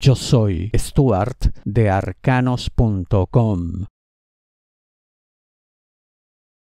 Yo soy Stuart de arcanos.com.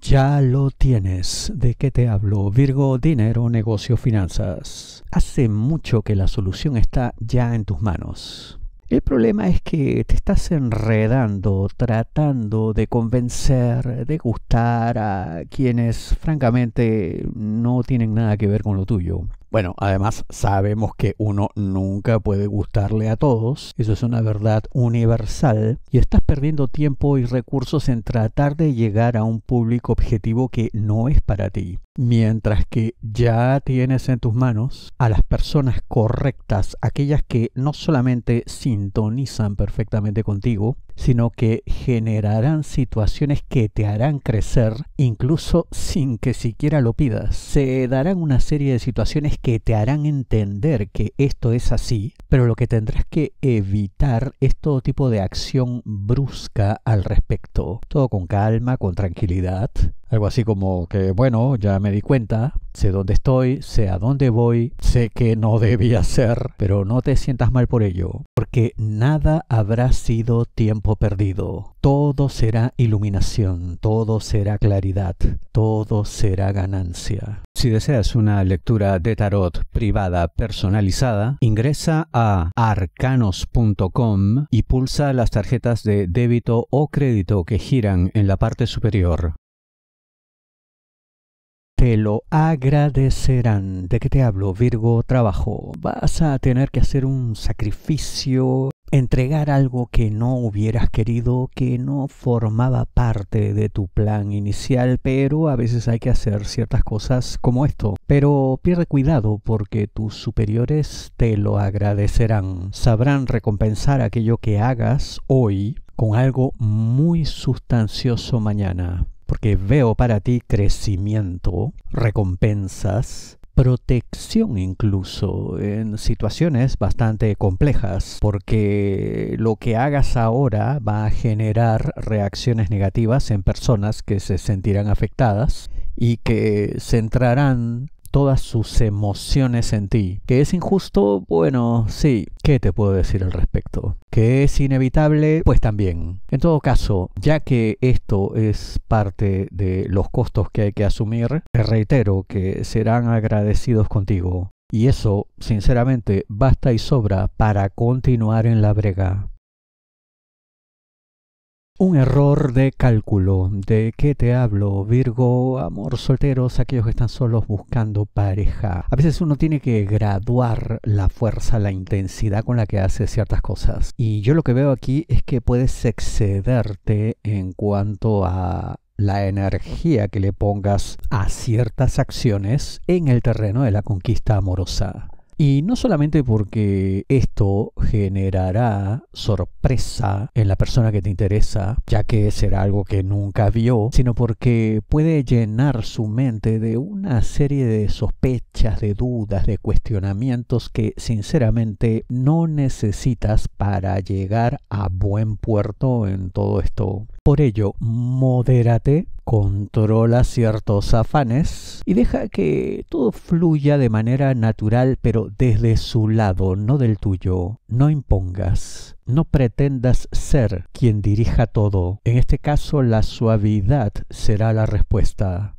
Ya lo tienes. ¿De qué te hablo? Virgo, dinero, negocio, finanzas. Hace mucho que la solución está ya en tus manos. El problema es que te estás enredando tratando de convencer, de gustar a quienes francamente no tienen nada que ver con lo tuyo. Bueno, además sabemos que uno nunca puede gustarle a todos, eso es una verdad universal, y estás perdiendo tiempo y recursos en tratar de llegar a un público objetivo que no es para ti. Mientras que ya tienes en tus manos a las personas correctas, aquellas que no solamente sintonizan perfectamente contigo, sino que generarán situaciones que te harán crecer incluso sin que siquiera lo pidas. Se darán una serie de situaciones que te harán entender que esto es así, pero lo que tendrás que evitar es todo tipo de acción brusca al respecto. Todo con calma, con tranquilidad, algo así como que, bueno, ya me di cuenta, sé dónde estoy, sé a dónde voy, sé que no debía ser, pero no te sientas mal por ello, porque nada habrá sido tiempo perdido. Todo será iluminación, todo será claridad, todo será ganancia. Si deseas una lectura de tarot privada personalizada, ingresa a arcanos.com y pulsa las tarjetas de débito o crédito que giran en la parte superior te lo agradecerán. ¿De qué te hablo, Virgo? Trabajo. Vas a tener que hacer un sacrificio, entregar algo que no hubieras querido, que no formaba parte de tu plan inicial, pero a veces hay que hacer ciertas cosas como esto. Pero pierde cuidado porque tus superiores te lo agradecerán. Sabrán recompensar aquello que hagas hoy con algo muy sustancioso mañana porque veo para ti crecimiento, recompensas, protección incluso en situaciones bastante complejas, porque lo que hagas ahora va a generar reacciones negativas en personas que se sentirán afectadas y que se centrarán todas sus emociones en ti. ¿Que es injusto? Bueno, sí. ¿Qué te puedo decir al respecto? ¿Que es inevitable? Pues también. En todo caso, ya que esto es parte de los costos que hay que asumir, te reitero que serán agradecidos contigo. Y eso, sinceramente, basta y sobra para continuar en la brega. Un error de cálculo. ¿De qué te hablo, Virgo? Amor, solteros, aquellos que están solos buscando pareja. A veces uno tiene que graduar la fuerza, la intensidad con la que hace ciertas cosas. Y yo lo que veo aquí es que puedes excederte en cuanto a la energía que le pongas a ciertas acciones en el terreno de la conquista amorosa. Y no solamente porque esto generará sorpresa en la persona que te interesa, ya que será algo que nunca vio, sino porque puede llenar su mente de una serie de sospechas, de dudas, de cuestionamientos que sinceramente no necesitas para llegar a buen puerto en todo esto. Por ello, modérate controla ciertos afanes y deja que todo fluya de manera natural pero desde su lado, no del tuyo. No impongas, no pretendas ser quien dirija todo. En este caso la suavidad será la respuesta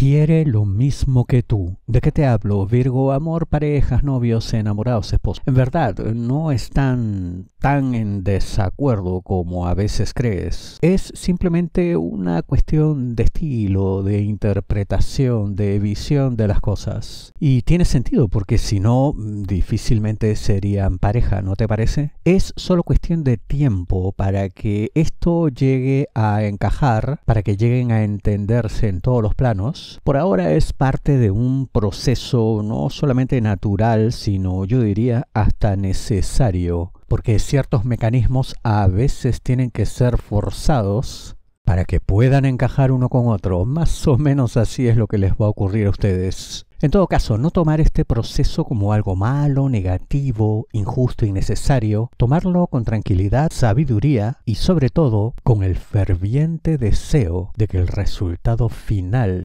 quiere lo mismo que tú. ¿De qué te hablo, Virgo? Amor, parejas, novios, enamorados, esposos. En verdad, no están tan en desacuerdo como a veces crees. Es simplemente una cuestión de estilo, de interpretación, de visión de las cosas. Y tiene sentido, porque si no, difícilmente serían pareja, ¿no te parece? Es solo cuestión de tiempo para que esto llegue a encajar, para que lleguen a entenderse en todos los planos por ahora es parte de un proceso no solamente natural, sino yo diría hasta necesario, porque ciertos mecanismos a veces tienen que ser forzados para que puedan encajar uno con otro. Más o menos así es lo que les va a ocurrir a ustedes. En todo caso, no tomar este proceso como algo malo, negativo, injusto, innecesario, tomarlo con tranquilidad, sabiduría y sobre todo con el ferviente deseo de que el resultado final